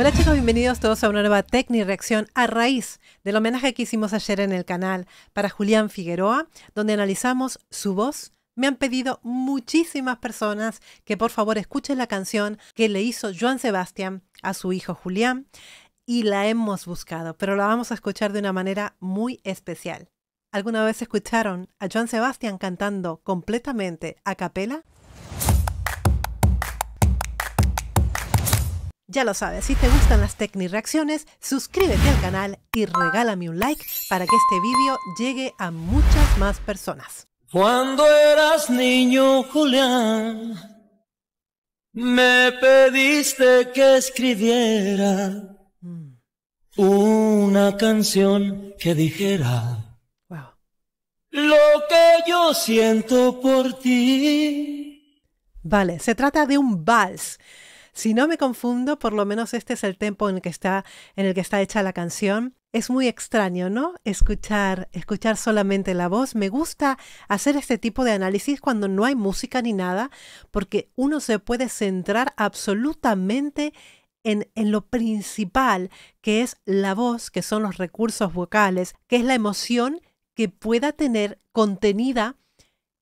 Hola chicos, bienvenidos todos a una nueva Tecni Reacción a raíz del homenaje que hicimos ayer en el canal para Julián Figueroa, donde analizamos su voz. Me han pedido muchísimas personas que por favor escuchen la canción que le hizo Joan Sebastián a su hijo Julián y la hemos buscado, pero la vamos a escuchar de una manera muy especial. ¿Alguna vez escucharon a Joan Sebastián cantando completamente a capela? Ya lo sabes, si te gustan las reacciones, suscríbete al canal y regálame un like para que este vídeo llegue a muchas más personas. Cuando eras niño, Julián, me pediste que escribiera mm. una canción que dijera wow. lo que yo siento por ti. Vale, se trata de un vals. Si no me confundo, por lo menos este es el tempo en el que está, en el que está hecha la canción. Es muy extraño, ¿no? Escuchar, escuchar solamente la voz. Me gusta hacer este tipo de análisis cuando no hay música ni nada, porque uno se puede centrar absolutamente en, lo principal, que es la voz, que son los recursos vocales, que es la emoción que pueda tener contenida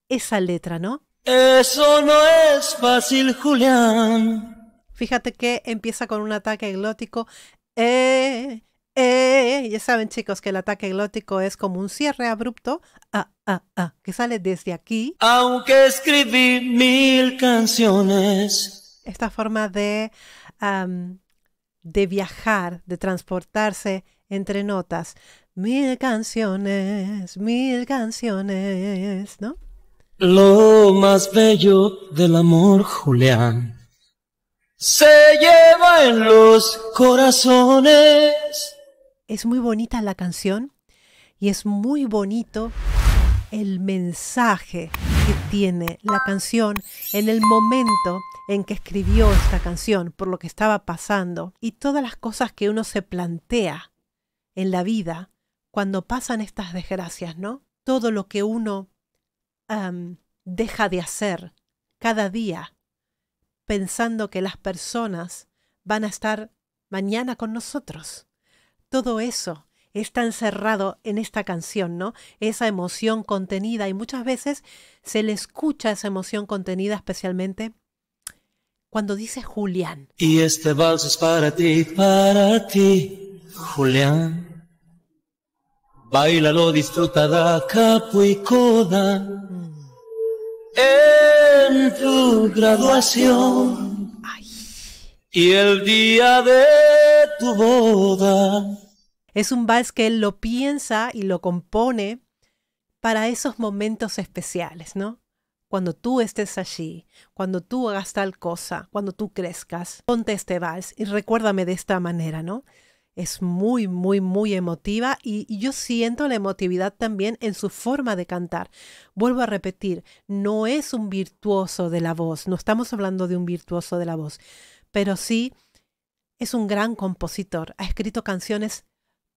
esa letra, ¿no? Eso no es fácil, Julián. Fíjate que empieza con un ataque glótico. Eh, eh, ya saben, chicos, que el ataque glótico es como un cierre abrupto ah, ah, ah, que sale desde aquí. Aunque escribí mil canciones. Esta forma de, de viajar, de transportarse entre notas. Mil canciones, mil canciones, ¿no? Lo más bello del amor, Julián se lleva en los corazones. Es muy bonita la canción y es muy bonito el mensaje que tiene la canción en el momento en que escribió esta canción, por lo que estaba pasando y todas las cosas que uno se plantea en la vida cuando pasan estas desgracias, ¿no? Todo lo que uno deja de hacer cada día pensando que las personas van a estar mañana con nosotros. Todo eso está encerrado en esta canción, ¿no? Esa emoción contenida y muchas veces se le escucha esa emoción contenida especialmente cuando dice Julián. Y este vals es para ti, para ti, Julián. Bailalo, disfruta da capo y coda. Mm. Eh tu graduación y el día de tu boda. Es un vals que él lo piensa y lo compone para esos momentos especiales, ¿no? Cuando tú estés allí, cuando tú hagas tal cosa, cuando tú crezcas, ponte este vals y recuérdame de esta manera, ¿no? es muy, muy, muy emotiva y, yo siento la emotividad también en su forma de cantar. Vuelvo a repetir, no es un virtuoso de la voz, no estamos hablando de un virtuoso de la voz, pero sí es un gran compositor, ha escrito canciones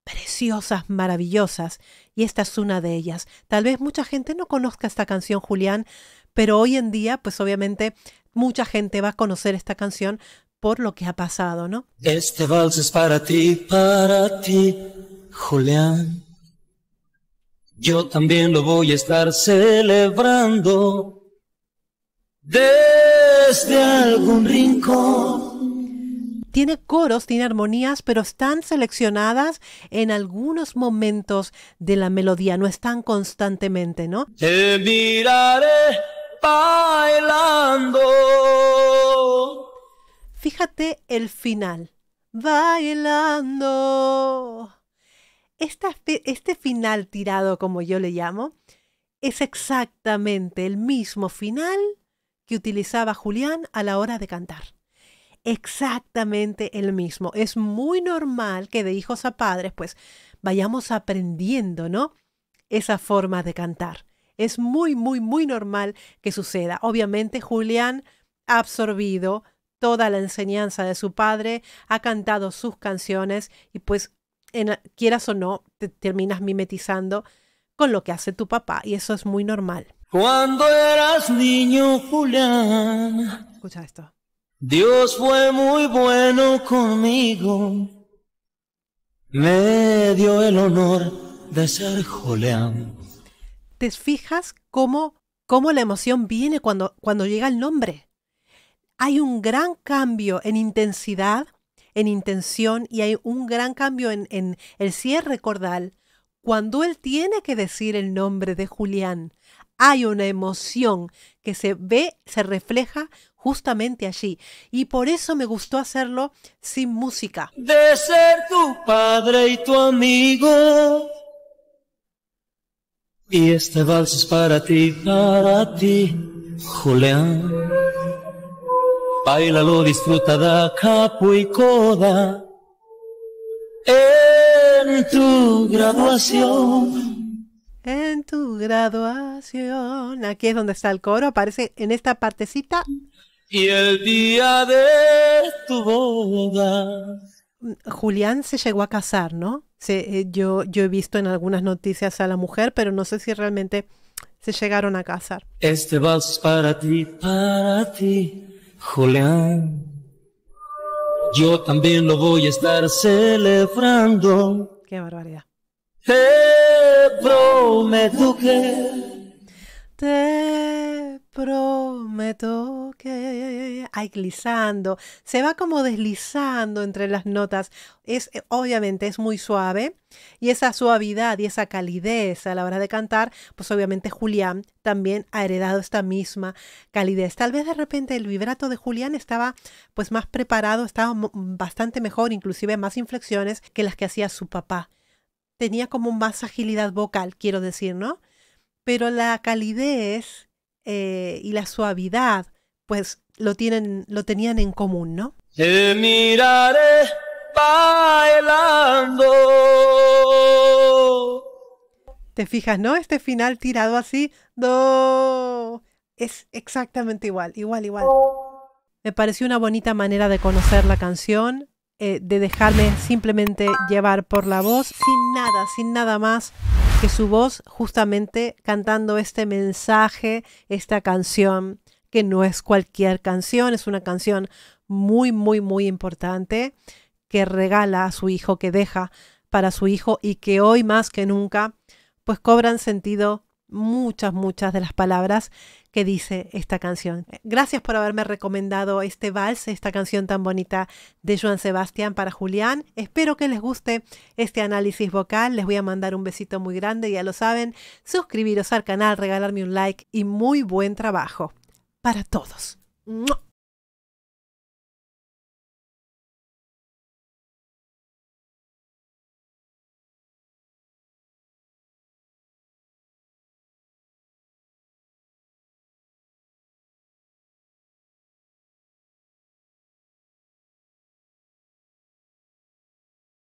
preciosas, maravillosas, y esta es una de ellas. Tal vez mucha gente no conozca esta canción, Julián, pero hoy en día, pues obviamente mucha gente va a conocer esta canción por lo que ha pasado, ¿no? Este vals es para ti, para ti, Julián. Yo también lo voy a estar celebrando desde algún rincón. Tiene coros, tiene armonías, pero están seleccionadas en algunos momentos de la melodía, no están constantemente, ¿no? Te miraré bailar el final. Bailando. este final tirado, como yo le llamo, es exactamente el mismo final que utilizaba Julián a la hora de cantar. Exactamente el mismo. Es muy normal que de hijos a padres, pues vayamos aprendiendo, ¿no? Esa forma de cantar. Es muy, muy, muy normal que suceda. Obviamente Julián ha absorbido toda la enseñanza de su padre, ha cantado sus canciones y pues quieras o no, te terminas mimetizando con lo que hace tu papá y eso es muy normal. Cuando eras niño, Julián. Escucha esto. Dios fue muy bueno conmigo. Me dio el honor de ser Julián. ¿Te fijas cómo, cómo la emoción viene cuando, cuando llega el nombre? hay un gran cambio en intensidad, en intención y hay un gran cambio en, el cierre cordal. Cuando él tiene que decir el nombre de Julián, hay una emoción que se ve, se refleja justamente allí. Y por eso me gustó hacerlo sin música. De ser tu padre y tu amigo. Y este vals es para ti, para ti, Julián. Bailalo, disfruta da capo y coda en tu graduación. En tu graduación. Aquí es donde está el coro, aparece en esta partecita. Y el día de tu boda. Julián se llegó a casar, ¿no? Eh, yo, yo he visto en algunas noticias a la mujer, pero no sé si realmente se llegaron a casar. Este vas para ti, para ti. Julián. Yo también lo voy a estar celebrando. Qué barbaridad. Te prometo que te prometo que ay glissando se va como deslizando entre las notas es eh, obviamente es muy suave y esa suavidad y esa calidez a la hora de cantar pues obviamente Julián también ha heredado esta misma calidez tal vez de repente el vibrato de Julián estaba pues más preparado estaba bastante mejor inclusive más inflexiones que las que hacía su papá tenía como más agilidad vocal quiero decir no pero la calidez eh, y la suavidad, pues lo, tienen, lo tenían en común, ¿no? Te miraré bailando. Te fijas, ¿no? Este final tirado así, Es exactamente igual, igual, igual. Me pareció una bonita manera de conocer la canción, eh, de dejarme simplemente llevar por la voz, sin nada, sin nada más que su voz justamente cantando este mensaje, esta canción, que no es cualquier canción, es una canción muy, muy, muy importante que regala a su hijo, que deja para su hijo y que hoy más que nunca, pues cobran sentido muchas, muchas de las palabras que dice esta canción. Gracias por haberme recomendado este vals, esta canción tan bonita de Joan Sebastián para Julián. Espero que les guste este análisis vocal. Les voy a mandar un besito muy grande, ya lo saben. Suscribiros al canal, regalarme un like y muy buen trabajo para todos.